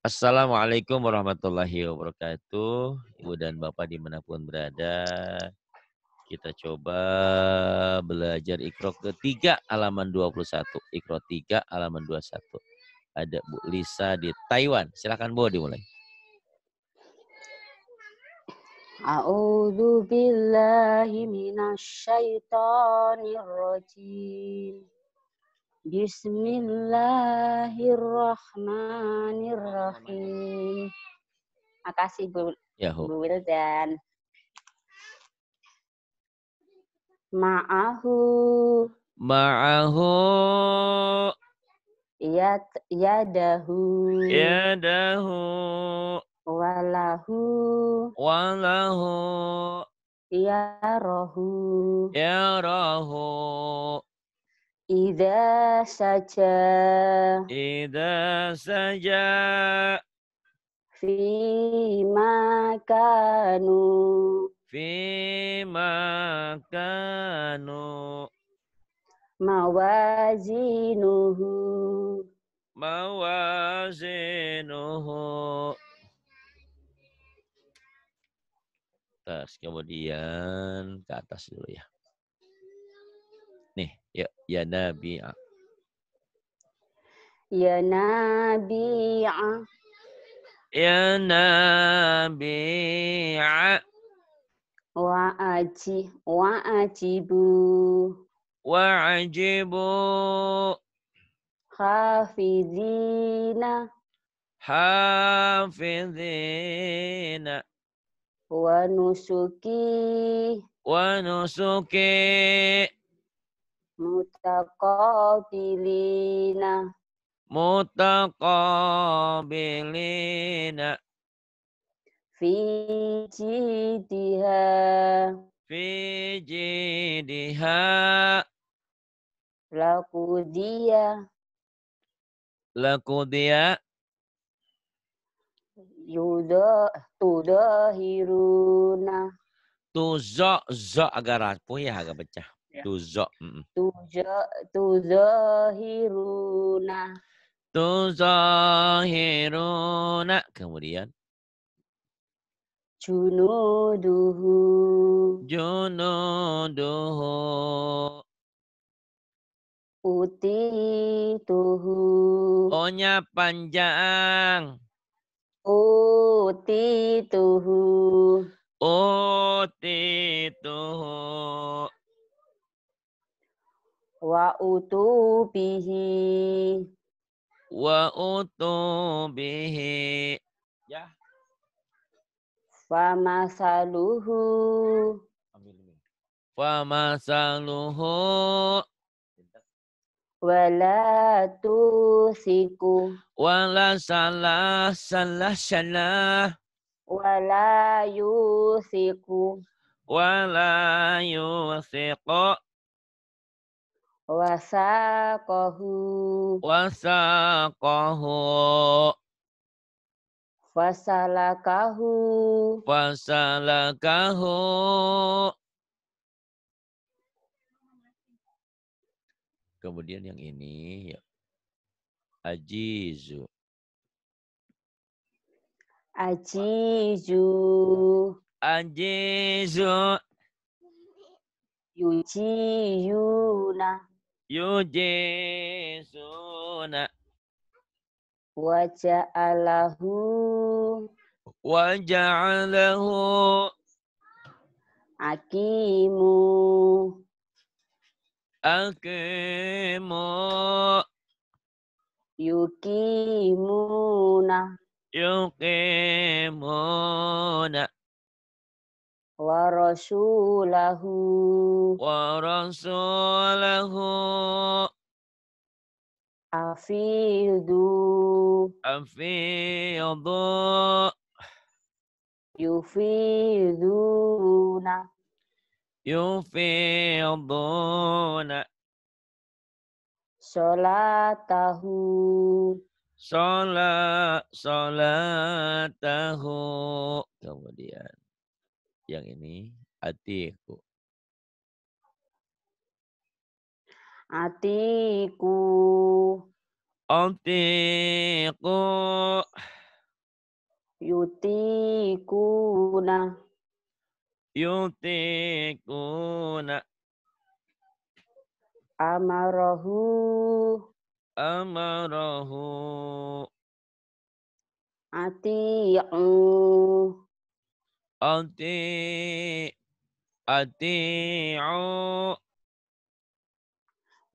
Assalamualaikum warahmatullahi wabarakatuh. Ibu dan Bapak dimanapun berada. Kita coba belajar ikro ketiga halaman 21. Ikro tiga halaman 21. Ada Bu Lisa di Taiwan. Silakan Bu dimulai. A'udzu billahi Bismillahirrahmanirrahim. Makasih Bu, Yahu. Bu Wildan. Ma'ahu. Ma'ahu. Ya, yadahu. Yadahu. Walahu. Walahu. Ya rohu. Ya rohu. Ida saja. Ida saja. Fima kanu. Fima kanu. Mawazinuhu. Mawazinuhu. Terus kemudian ke atas dulu ya. Ya ya ya wa Yanabi'a. Wa ajibu Wa ajibu Hafizina. Hafizina. Wanusuki. Wanusuki mutaqabilina mutaqabilina fi jidiha fi jidiha lakudia lakudia yudha tudahiruna tuzo zo agak rapuh ya agak pecah Ya. Tuzo. Tuzo tuzahiruna. Hiruna Kemudian Junuduhu. Junuduhu. Uti tuhu. Onya panjang. Uti tuhu. Uti tuhu wa utubihi wa utubihi ya fa masaluhu fa masaluhu wala tusiku wala salah salah salah wala yusiku wala yusiku Wasakohu. Wasakohu. Fasalakahu. Fasalakahu. Kemudian yang ini ya. Ajizu. Ajizu. Ajizu. Yujiyuna yujisuna waja'alahu waja'alahu akimu akimu yukimuna yukimuna wa rasulahu wa rasulahu afidu afidu yufiduna yufiduna Solatahu, solat, solatahu, kemudian yang ini atiku atiku atiku yutikuna yutikuna amarahu amarahu ati'u ati ati'u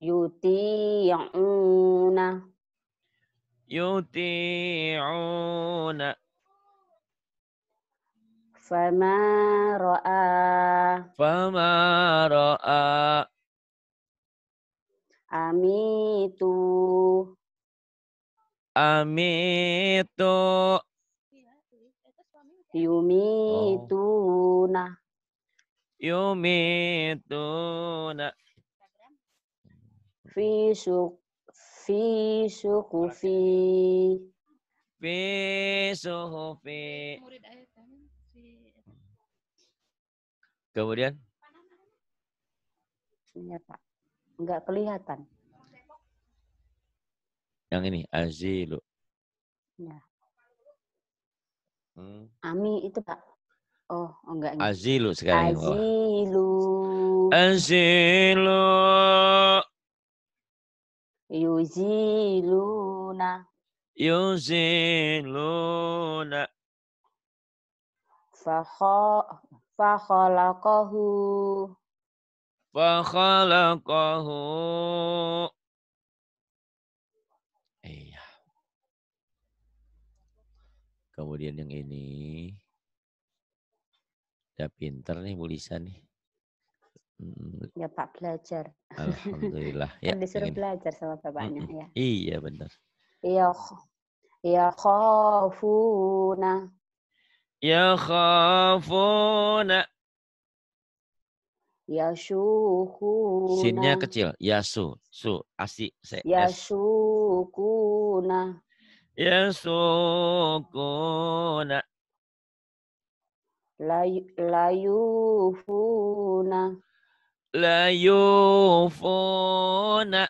yuti'una yuti'una fama ra'a fama ra'a amitu amitu Yumituna. Oh. Yumituna. Fi suk fi sukufi. Fi Kemudian? Iya, Pak. Enggak kelihatan. Yang ini, azilu. Ya. Hmm. Ami itu Pak. Oh, oh, enggak. Azilu sekali. Oh. Azilu. Azilu. Yuziluna. Yuziluna. Fakho fakhalakohu. Fakhalakohu. Kemudian yang ini. Udah pinter nih Bu nih. Hmm. Ya Pak belajar. Alhamdulillah. ya, kan disuruh belajar sama bapaknya mm -mm. ya. Iya benar. Iya. Ya khafuna. Ya khafuna. Yasuhuna. Ya, Sinnya kecil. Yasu. Su. asik. Se, Yasukuna yasukuna layufuna layufuna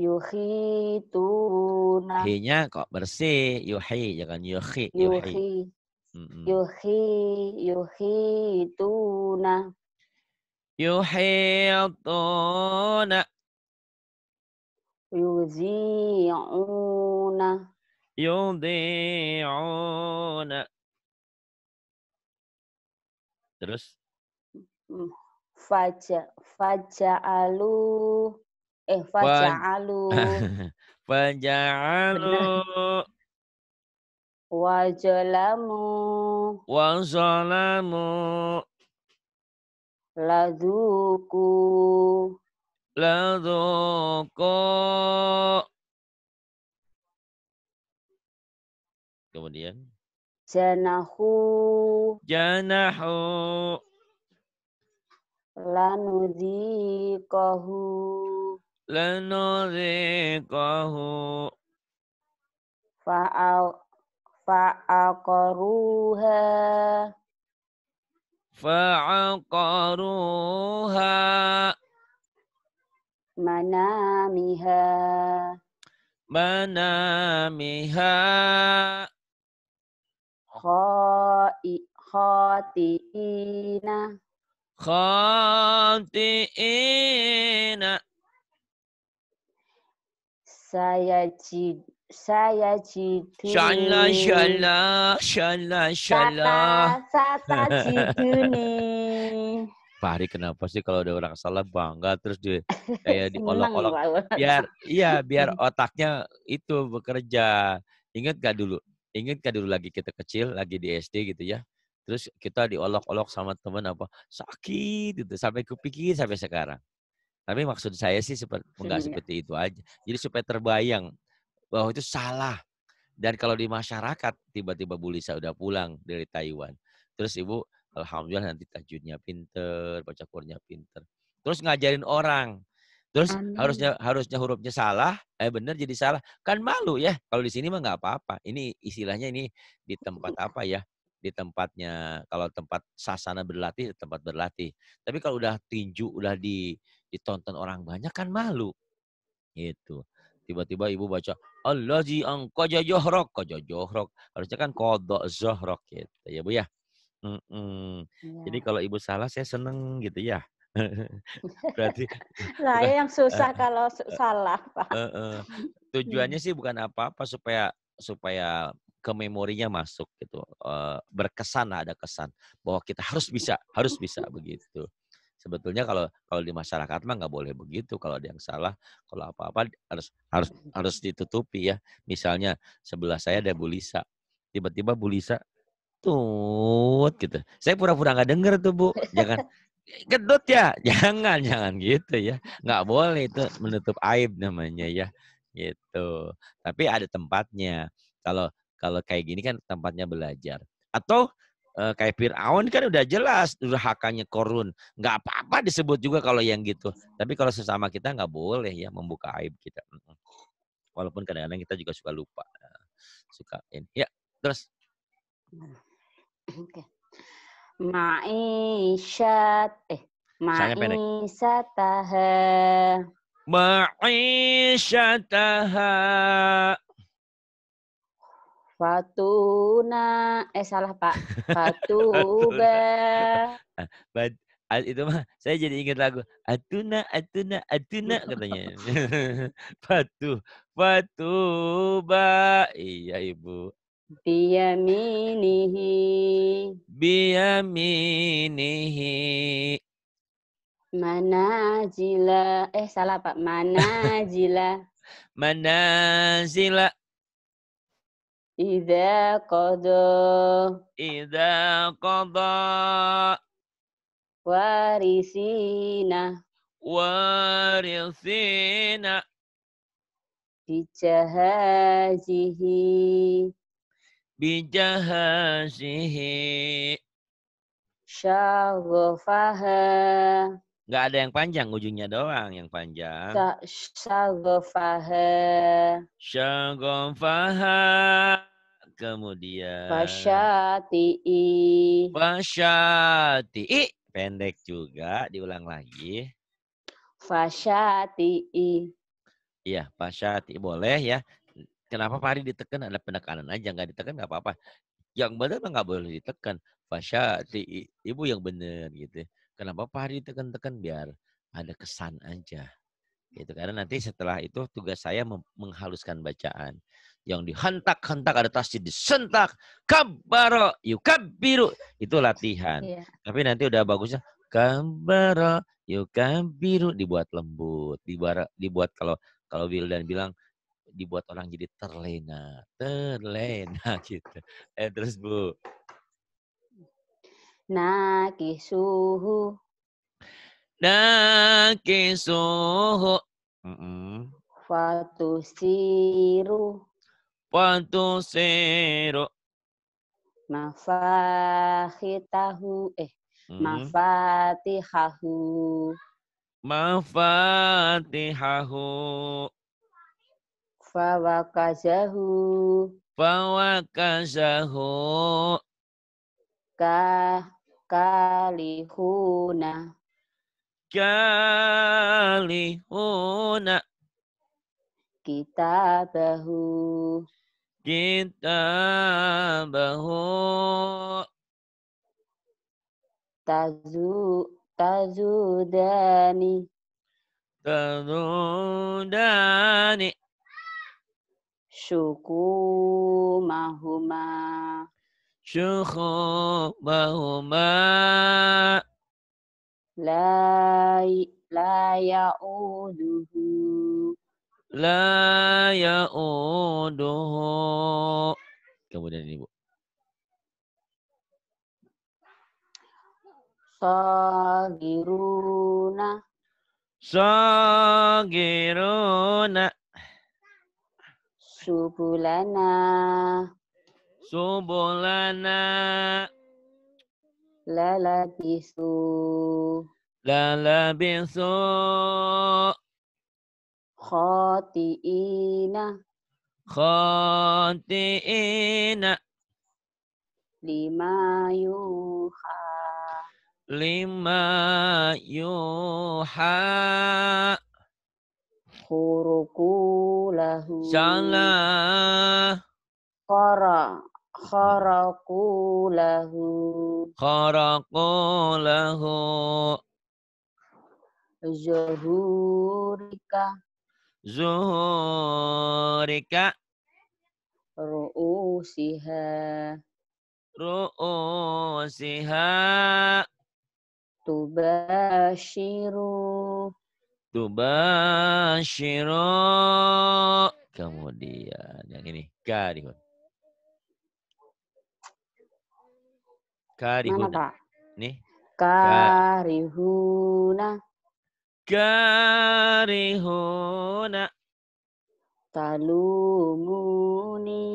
yuhituna hinya kok bersih yuhi jangan yuhi yuhi yuhi yuhituna yuhituna Yuzi'una. Yudi'una. Terus? Faja, faja'alu. Eh, faja'alu. faja'alu. Wajalamu. Wajalamu. Lazuku. Lazuko. Kemudian. Janahu. Janahu. Lanudhikahu. Lanudhikahu. Fa'al. Fa'aqaruha. Fa'aqaruha manamiha manamiha khai khatiina khatiina saya cid saya jidu. shalla shalla shalla shalla Sata sata Pak Ari kenapa sih kalau ada orang salah bangga terus di kayak diolok-olok biar iya biar hmm. otaknya itu bekerja ingat gak dulu ingat gak dulu lagi kita kecil lagi di SD gitu ya terus kita diolok-olok sama teman apa sakit gitu sampai kupikir sampai sekarang tapi maksud saya sih seperti enggak iya. seperti itu aja jadi supaya terbayang bahwa itu salah dan kalau di masyarakat tiba-tiba Bu Lisa udah pulang dari Taiwan terus ibu Alhamdulillah nanti tajudnya pinter, baca Qurannya pinter. Terus ngajarin orang. Terus Amin. harusnya harusnya hurufnya salah, eh bener jadi salah. Kan malu ya. Kalau di sini mah nggak apa-apa. Ini istilahnya ini di tempat apa ya? Di tempatnya kalau tempat sasana berlatih, tempat berlatih. Tapi kalau udah tinju, udah di ditonton orang banyak kan malu. Gitu. Tiba-tiba ibu baca Allah ji angkaja johrok, johrok. Harusnya kan kodok zohrok gitu ya bu ya. Ya. Jadi iya. kalau ibu salah saya seneng gitu ya? Berarti Saya yang susah eh, kalau eh, salah, Pak. uh, Tujuannya sih bukan apa-apa supaya supaya ke memorinya masuk gitu, uh, berkesan ada kesan bahwa kita harus bisa harus bisa begitu. Sebetulnya kalau kalau di masyarakat mah nggak boleh begitu kalau ada yang salah, kalau apa-apa harus harus hmm. harus ditutupi ya. Misalnya sebelah saya ada Bulisa tiba-tiba Bulisa tut gitu. Saya pura-pura nggak -pura denger tuh bu, jangan gedut ya, kan? ya? jangan jangan gitu ya, nggak boleh itu menutup aib namanya ya, gitu. Tapi ada tempatnya. Kalau kalau kayak gini kan tempatnya belajar. Atau e, kayak Fir'aun kan udah jelas durhakanya korun, nggak apa-apa disebut juga kalau yang gitu. Tapi kalau sesama kita nggak boleh ya membuka aib kita. Walaupun kadang-kadang kita juga suka lupa, eh, suka ini. Ya terus. Nah. Ma'isyat eh ma'isyataha ma'isyataha Fatuna eh salah Pak Fatuba Bad itu mah saya jadi ingat lagu Atuna Atuna Atuna katanya Fatu Fatuba iya Ibu Biyaminihi. Biyaminihi. Manazila. Eh, salah Pak. mana jila Ida kodo. Ida kodo. Warisina. Warisina. Bijahazihi. Bijahasihi syaghafaha Enggak ada yang panjang, ujungnya doang yang panjang. Syaghafaha. Syaghafaha. Kemudian. Fasyati'i. Fasyati'i. Pendek juga, diulang lagi. Fasyati'i. Iya, fasyati. Boleh ya. Kenapa pari ditekan? Ada penekanan aja, nggak ditekan nggak apa-apa. Yang benar nggak boleh ditekan. Fasya, ibu yang benar gitu. Kenapa pari ditekan-tekan? Biar ada kesan aja. Gitu. Karena nanti setelah itu tugas saya menghaluskan bacaan. Yang dihentak-hentak ada tasjid disentak. Kabaro, yukabiru. Itu latihan. Iya. Tapi nanti udah bagusnya. Kabaro, yukabiru. Dibuat lembut. Dibuat, dibuat kalau kalau Wildan bilang dibuat orang jadi terlena, terlena gitu. Eh terus Bu. Naki suhu. Mm -mm. Fatu siru. Mafahitahu. Eh, mm. mafatihahu. Mafatihahu. Fawakazahu. Fawakazahu. Ka kalihuna. Kalihuna. kita bahu, Tazu tazudani. Tazudani syukumahuma syukumahuma la la ya'uduhu la ya'uduhu kemudian ini Bu Sagiruna Sagiruna subulana subulana Lala bisu. Lala labisu khati'ina khati'ina lima yuha lima yuha khuruku lahu. Salah. Kara. Kharaku lahu. Kharaku lahu. Zuhurika. Zuhurika. Ru'usiha. Ru'usiha. Tubashiru. Tubashiro. Kemudian yang ini. Karihun. Karihun Nih. Karihuna. Karihuna. Talumuni.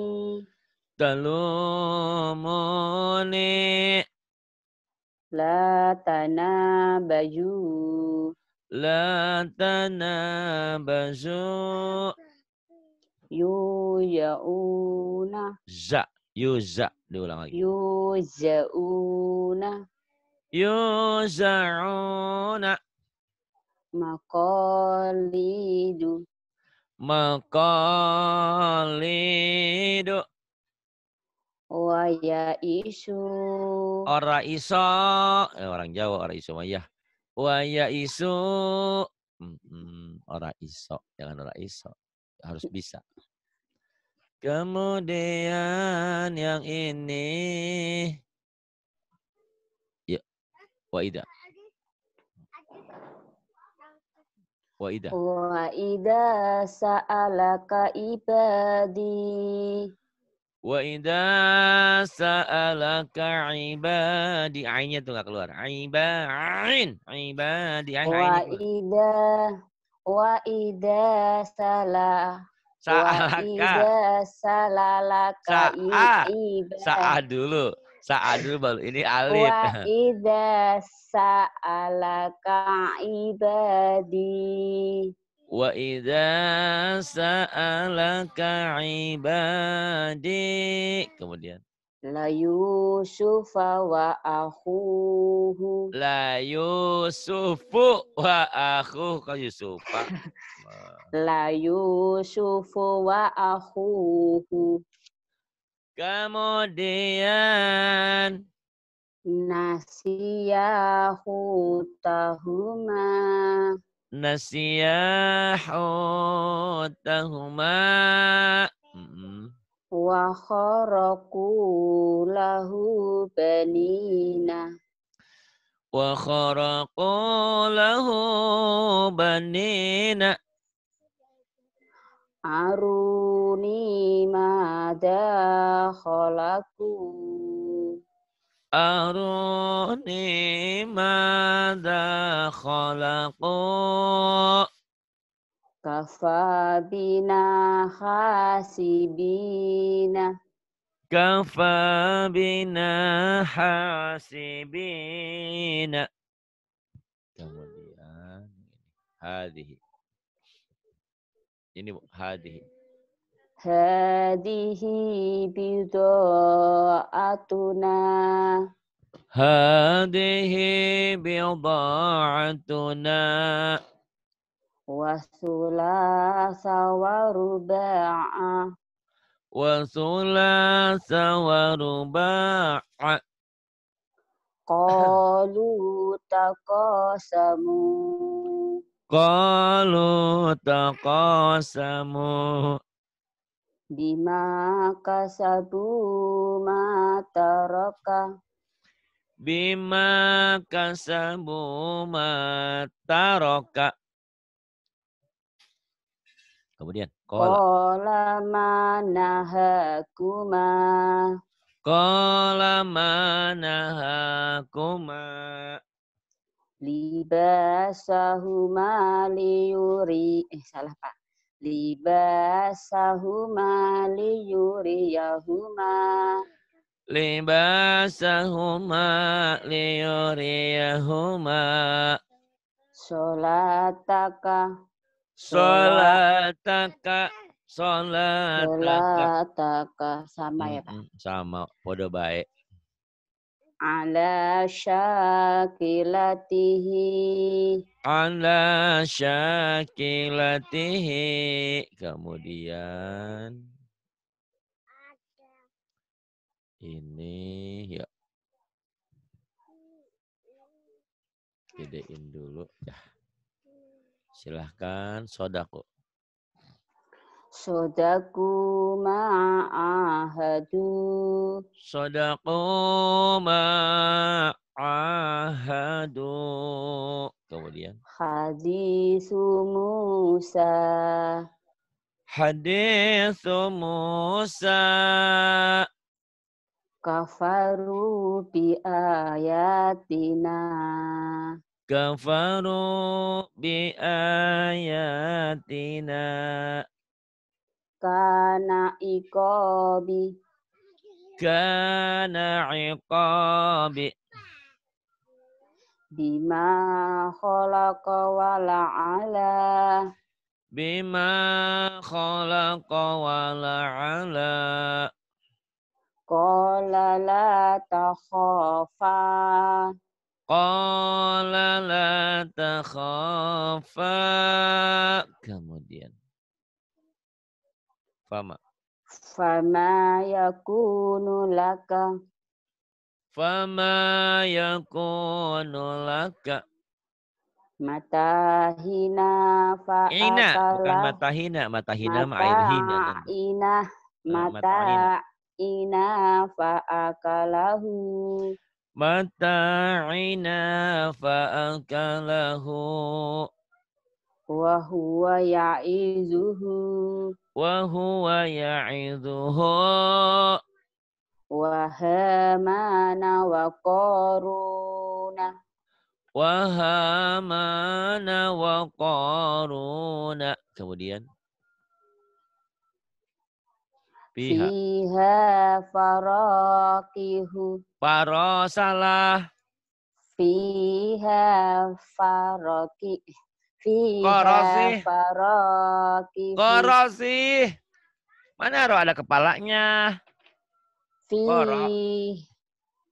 Talumuni. Latana baju yu ya una za za diulang lagi yuzauna yuzauna makalidu makalidu ya isu ora iso eh, orang Jawa ora iso mah wa ya isu hmm, ora iso jangan ora iso harus iya. bisa kemudian yang ini ya wa wa ida, ida, wa ida, sa'alaka ibadi وَإِذَا سَأَلَكَ عِبَادِ Ainnya tuh nggak keluar. Iba, ain, ibadi, ain, Wa'ida, wa'ida salah. Sa'alaka. Sa'alaka. Sa'a. Sa'a dulu. Sa'a dulu baru. Ini alif. Wa'ida sa'alaka ibadi. وَإِذَا سَأَلَكَ ibadi Kemudian. La Yusufa wa akhuhu. La Yusufu wa akhuhu. Kau Yusufa. La Yusufu wa akhuhu. Kemudian. Nasiyahu tahuma nasiya hutahuma wa kharaku lahu banina wa lahu banina aruni madha khalaku أروني ماذا خلقوا كفى بنا حاسبين كفى بنا حاسبين kemudian hadhi ini hadhi Hadihi bido'atuna. Hadihi bido'atuna. Wasulasa waruba'a. Wasulasa waruba'a. Qalu taqasamu. Qalu taqasamu. Bima kasabu ma Bima kasabu ma Kemudian kola. Kola manahakuma. Kola manahakuma. Libasahuma liuri. Eh salah pak libasahuma liyuriyahuma libasahuma liyuriyahuma solataka solataka solataka solataka sama ya Pak sama bodoh baik ala syakilatihi ala syakilatihi kemudian ini ya gedein dulu ya silahkan sodako Sodaku ma'ahadu. Sodaku ma'ahadu. Kemudian. Hadisu Musa. Hadisu Musa. Kafaru bi ayatina. Kafaru bi ayatina kana iqabi kana iqabi bima khalaqa wala ala bima khalaqa wala ala qala la takhafa qala la takhafa kemudian Fama. Fama yakunu laka. Fama yakunu laka. Matahina fa Ina, bukan matahina. Matahina mata ma'ain hina. Kan. Matahina eh, mata fa'akalahu. matahina fa'akalahu wa huwa ya'izuhu wa huwa ya'izuhu wa hamana wa qaruna wa hamana wa qaruna kemudian Fiha farakihu. Farosalah. Fiha faraki. Korosi. Korosi. Mana roh ada kepalanya? Fi.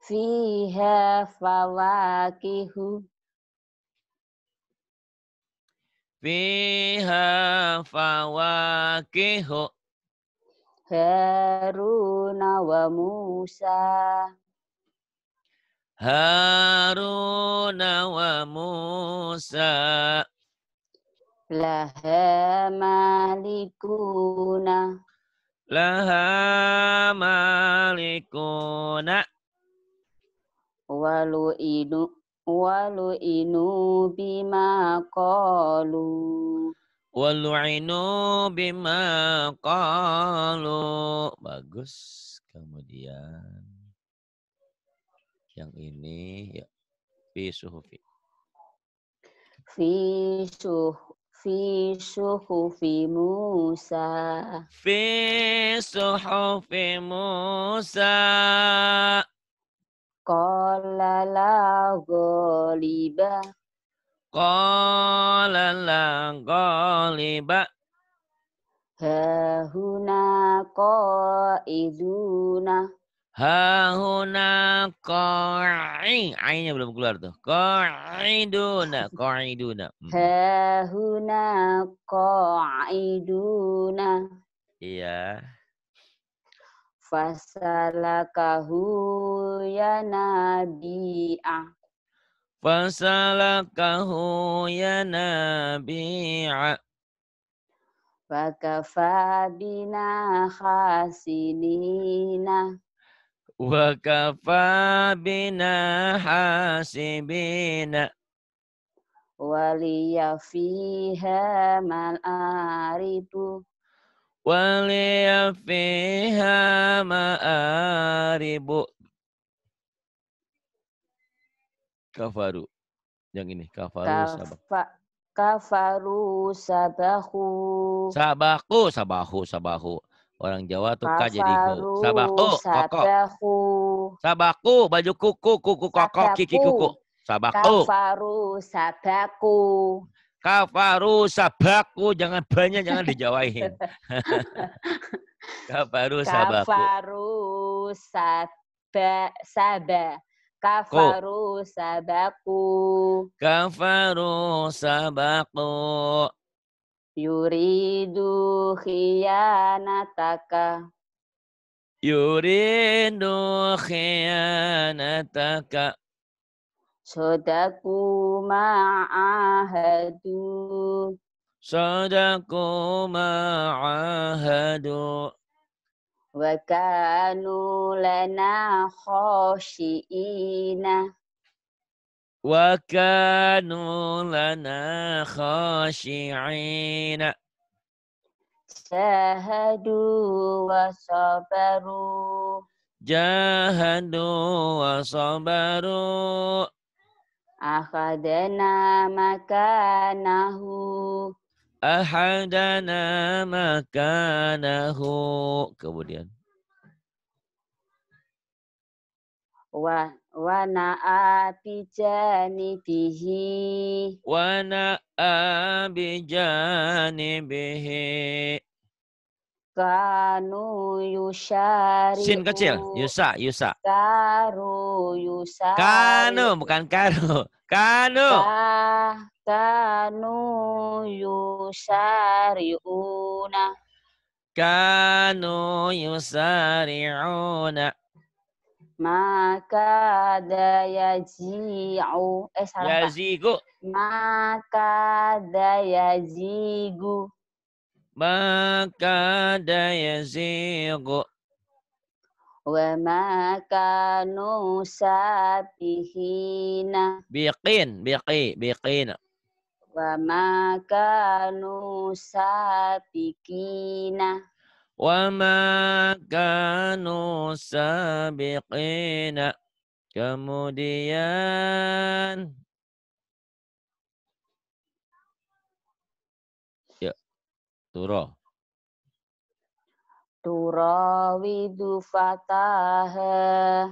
Fiha fawakihu. Fiha fawakihu. Haruna wa Musa. Haruna wa Musa laha malikuna laha malikuna walu inu walu inu bima qalu walu inu bima qalu bagus kemudian yang ini ya fi suhufi fi suhufi fi suhufi Musa fi suhufi Musa qala la ghaliba qala la ghaliba ha huna qa'iduna Hahuna koi, ainya belum keluar tuh. koi duna. Hahuna duna. Iya. Fasalakahu ya nabi'a. Fasalakahu ya nabi'a. Fakafa bina khasinina. Wa kafa bina hasibina waliya fiha aribu waliya fiha aribu kafaru yang ini kafaru Kaf Sabaku, kafaru sabahu sabahu sabahu sabahu Orang Jawa tuh jadi ku. Sabaku, koko. Sabaku, baju kuku, kuku koko, kiki kuku. Sabaku. Kafaru, sabaku. Kafaru, sabaku. Jangan banyak, jangan dijawain. Kafaru, sabaku. Kafaru, sabak, Kafaru sabaku. Kafaru sabaku. Yuridu khiyanataka. Yuridu khiyanataka. Sodaku ma'ahadu. Sodaku ma'ahadu. Wakanu lana khoshi'ina. Wa kanu lana khashi'ina. Jahadu wa sabaru. Jahadu wa sabaru. Akhadana makanahu. Ahadana makanahu. Kemudian. Wana Wana'a bijanibihi. Wana'a bihi, Kanu Yusari Sin kecil. Yusa, Yusa. Karu yusa. Kanu, bukan karu. Kanu. Ka, kanu yusari'una. Kanu yusari'una maka ji'u eh salah yazigu maka dayazigu maka dayazigu wa maka nusabihina biqin biqi biqin wa maka nusabikina وما كانوا سابقين kemudian ya turo widu fataha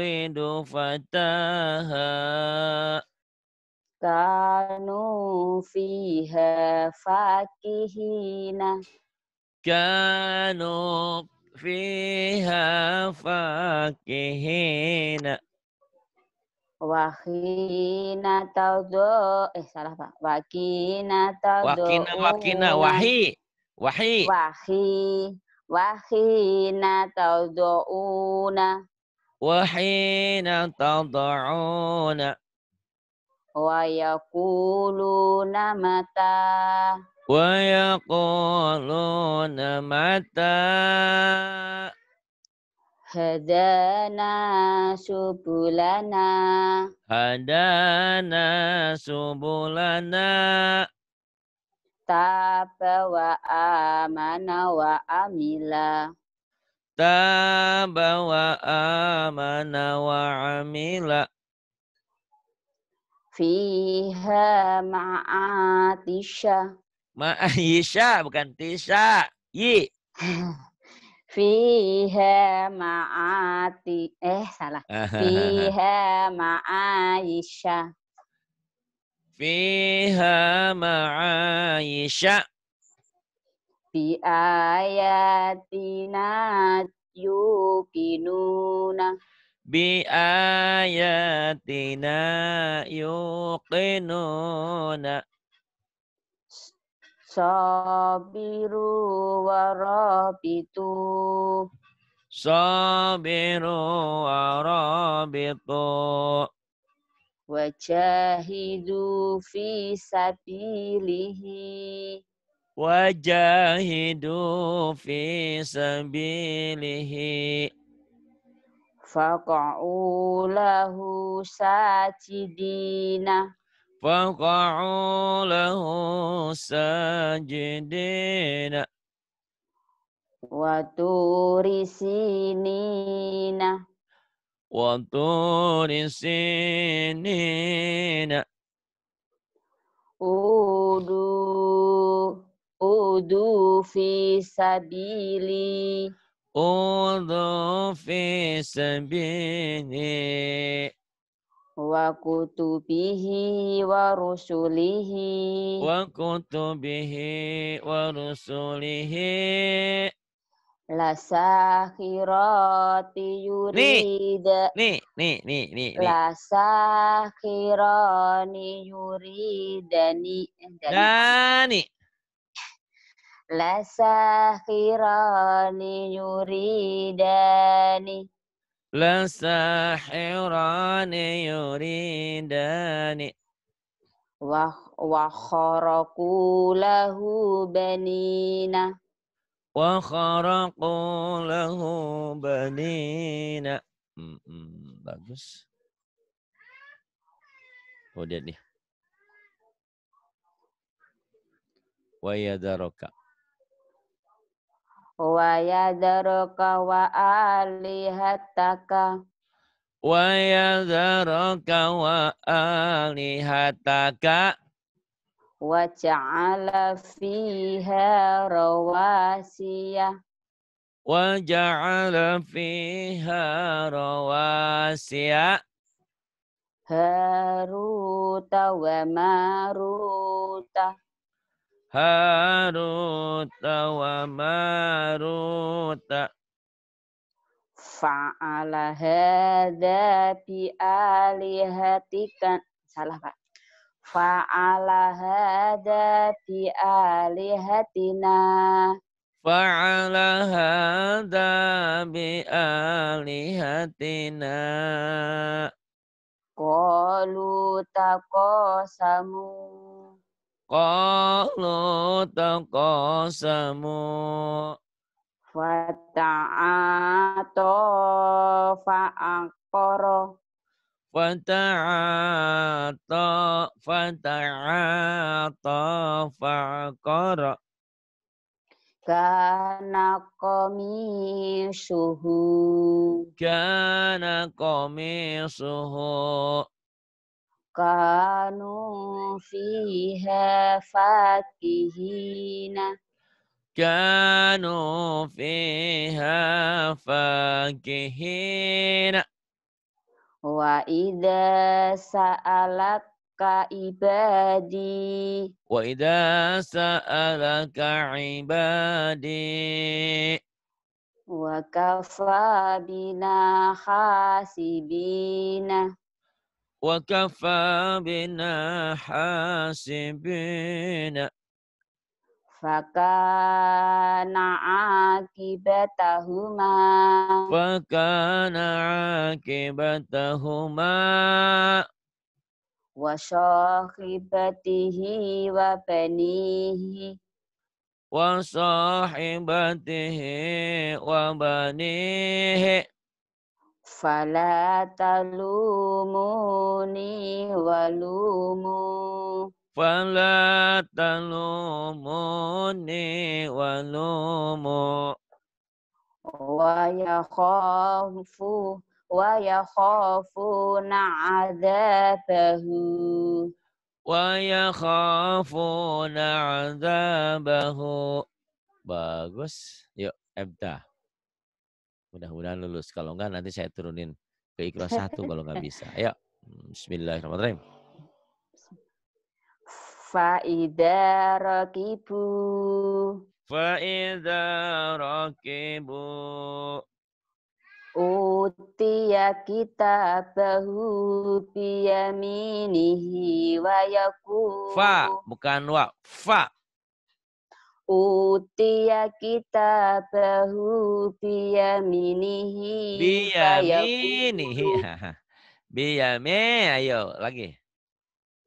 widu fataha kanu fiha fakihina Kanu فيها فاكهين Wahina taudo eh salah pak wakina taudo wakina wakina wahi wahi wahi wahina una wahina taudouna wa yaquluna mata ويقولون متى هدانا سبلنا هدانا سبلنا تاب وآمن وعمل تاب وآمن وعمل فيها معاتشة Ma'isha bukan Tisha. Yi. Fiha ma'ati. Eh, salah. Fiha ma'aisha. Fiha ma'aisha. Fi ayatina yuqinuna. Bi ayatina yuqinuna sabiru warabitu sabiru warabitu wajahidu fi sabilihi wajahidu fi sabilihi faqa'u lahu sajidina فقعوا له ساجدين وطور سنين وطور سنين أودوا أودوا في سبيلي أودوا في سبيلي wa kutubihi wa rusulihi wa kutubihi wa rusulihi la sakhirati yurida nih nih nih nih la sakhirani yuridani dani la sakhirani yuridani Lasahirani yuridani wa wa wah lahu banina wa hmm, hmm, bagus oh nih wa wayadaruka wa alihataka wayadaruka wa alihataka wa ja'ala fiha rawasiya wa ja'ala fiha rawasiya haruta wa maruta Harut wa Maruta. Fa'ala hadha bi alihatika. Salah, Pak. Fa'ala hadha bi alihatina. Fa'ala hadha bi alihatina. Qalu taqasamu Qalu taqasamu Fata'ato fa'akoro Fata'ato Fata'ato fa'akoro Kana komisuhu Kana suhu كانوا فيها فاكهين كانوا فيها فاكهين وإذا سألك عبادي وإذا سألك عبادي وكفى بنا حاسبين وكفى بنا حاسبين فكان عاقبتهما فكان عاقبتهما وصاحبته وبنيه وصاحبته وبنيه Fala talumuni walumu Fala talumuni walumu Wa yakhafu Wa yakhafu na'adabahu Wa yakhafu na'adabahu Bagus, yuk, Ebtah Mudah-mudahan lulus. Kalau enggak nanti saya turunin ke ikhlas satu kalau nggak bisa. Ayo. Bismillahirrahmanirrahim. Fa'idha rakibu. Fa'idha rakibu. Utiya kitabahu biyaminihi wa yaku. Fa, bukan wa. Fa utiya kitabahu biyaminihi biyaminihi biyamin ayo lagi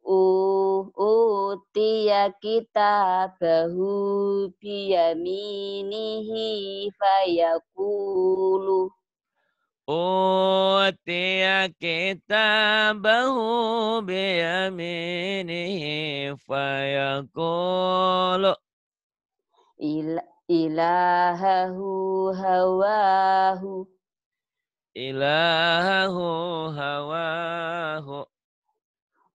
uh utiya kitabahu biyaminihi fayaqulu Utiya kitabahu biyaminihi Fayakulu ilahahu hawahu ilahahu hawahu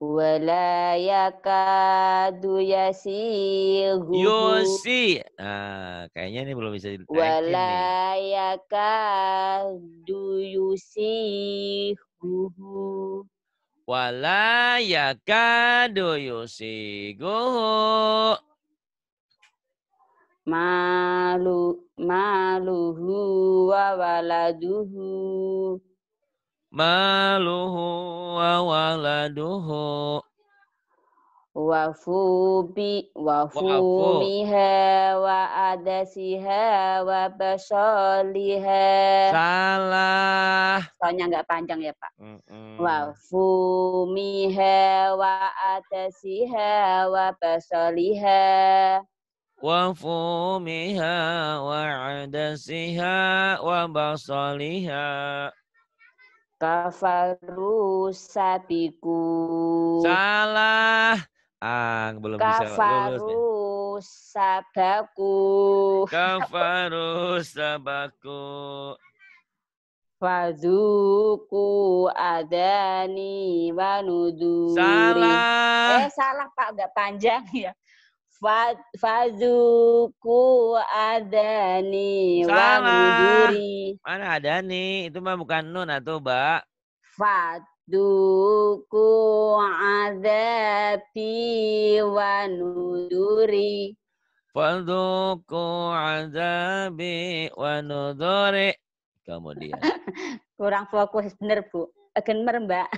wala yakadu yasihu yusi ah kayaknya ini belum bisa wala yakadu yusihu wala yakadu yusihu malu maluhu wa waladuhu maluhu wa waladuhu wafu bi wafu biha wa adasiha wa basoliha salah soalnya nggak panjang ya pak mm -mm. wafu miha wa adasiha wa basoliha وفومها وعدسها وبصلها kafaru sabiku salah ah belum kafaru bisa kafaru sabaku kafaru sabaku Fazuku adani wanuduri. Salah. Eh salah Pak, agak panjang ya. Fazuku adani waduri. Mana adani? Itu mah bukan nun atau ba? Fazuku azabi wa nuduri. Fazuku adabi wa nuduri. Kemudian. Kurang fokus bener, Bu. Gemer, Mbak.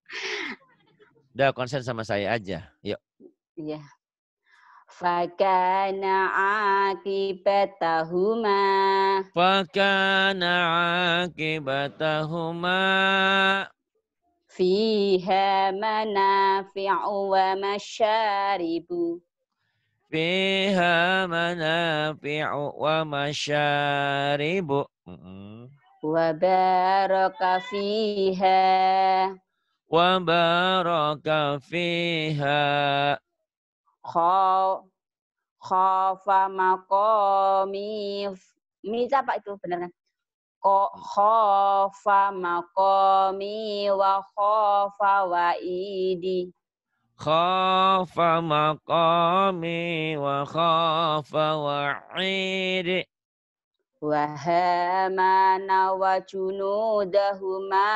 Udah konsen sama saya aja. Yuk. Iya. Yeah. فكان عاقبتهما فكان عاقبتهما فيها منافع ومشارب فيها منافع ومشارب وبارك فيها وبارك فيها Khaw. Khafa maqami. mi apa itu benar kan? Ko Khafa maqami wa khafa wa'idi. Khafa maqami wa khafa wa'idi. Wahamana wa junudahuma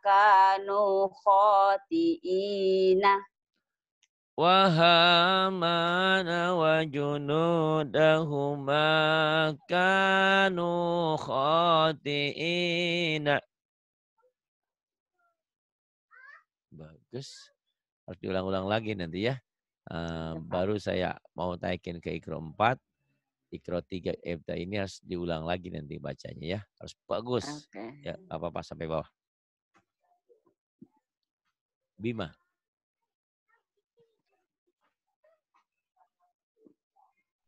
kanu khati'ina. وهامان وجنودهما كانوا خاطئين Bagus. Harus diulang-ulang lagi nanti ya. Uh, baru saya mau taikin ke ikro 4. Ikro 3 Ebda eh, ini harus diulang lagi nanti bacanya ya. Harus bagus. Okay. Ya, apa-apa sampai bawah. Bima.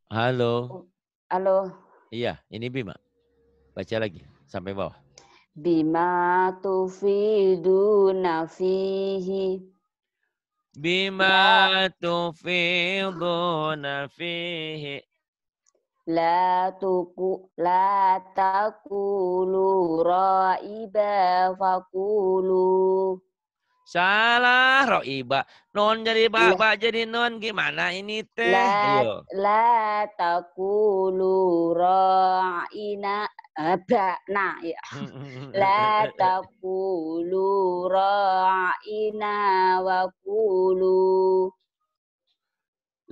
Halo. Oh, halo. Iya, ini Bima. Baca lagi sampai bawah. Bima tufiduna fihi. Bima tufiduna fihi. La tuku la takulu ra'iba fakulu. Salah roiba. Non jadi iya. bapak la. jadi non gimana ini teh? La, la takulu ra'ina ba nah ya. la takulu ra'ina wa kulu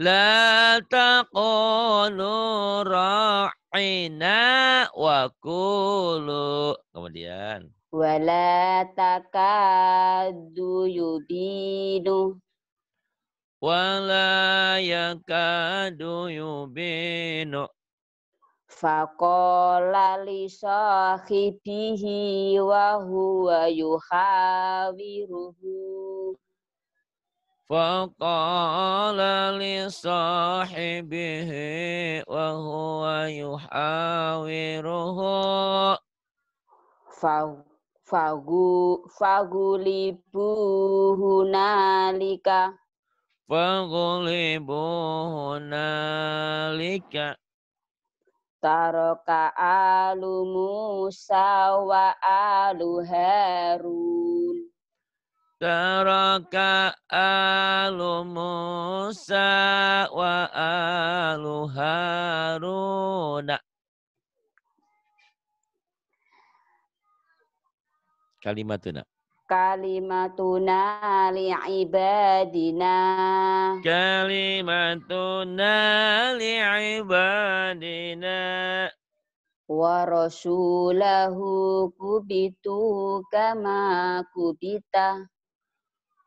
La takulu ra'ina wa kulu. Kemudian wala takadu yubinu wala yakadu yubinu Faqala li sahibihi wa huwa yuhawiruhu. Faqala li sahibihi wa huwa yuhawiruhu. Fagu fagulibu hunalika. Fagulibu hunalika. Taroka alu Musa wa alu Harun. Taroka alu Musa wa alu Harun. Kalimatuna. Kalimatuna ibadina. Kalimatuna ibadina. Wa rasulahu kubitu kama kubita.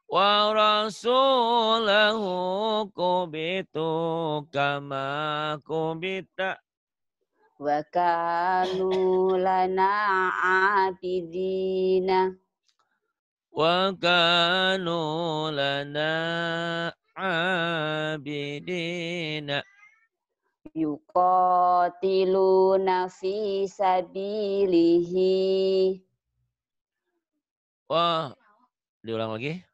Wa rasulahu kubitu kama kubita wa kanu lana abidina wa kanu lana abidina yuqatiluna fi sabilihi wah diulang lagi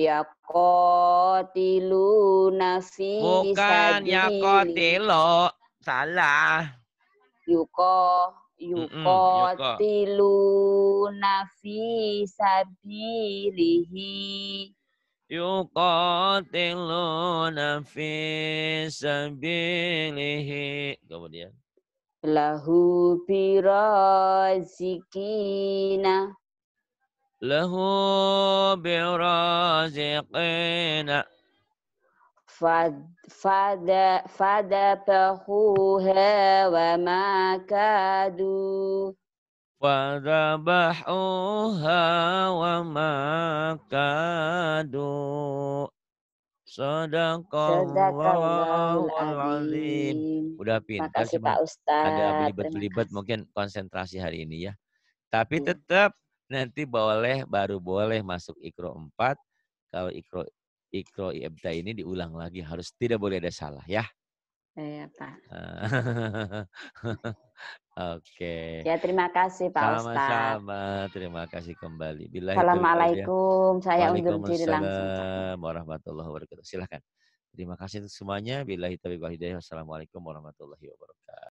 ya kotiluna fi bukan ya kotilo salah Yuko yuko mm tilu nafi sabilihi yuqatiluna fi sabilihi kemudian lahu birazikina lahu birazikina فذبحوها وما كادوا وذبحوها وما wa Sadaqallahu Sadaqallahu azim. Udah pintar sih Pak Ustaz. Ada libet-libet mungkin konsentrasi hari ini ya. Tapi iya. tetap nanti boleh baru boleh masuk ikro 4. Kalau ikro ikro ibta ini diulang lagi harus tidak boleh ada salah ya. Iya Pak. Oke. Okay. Ya terima kasih Pak Sama-sama. Ustaz. sama Terima kasih kembali. Bila Assalamualaikum. Saya undur diri langsung. warahmatullahi wabarakatuh. Silahkan. Terima kasih untuk semuanya. Bila kita wal Wassalamualaikum warahmatullahi wabarakatuh.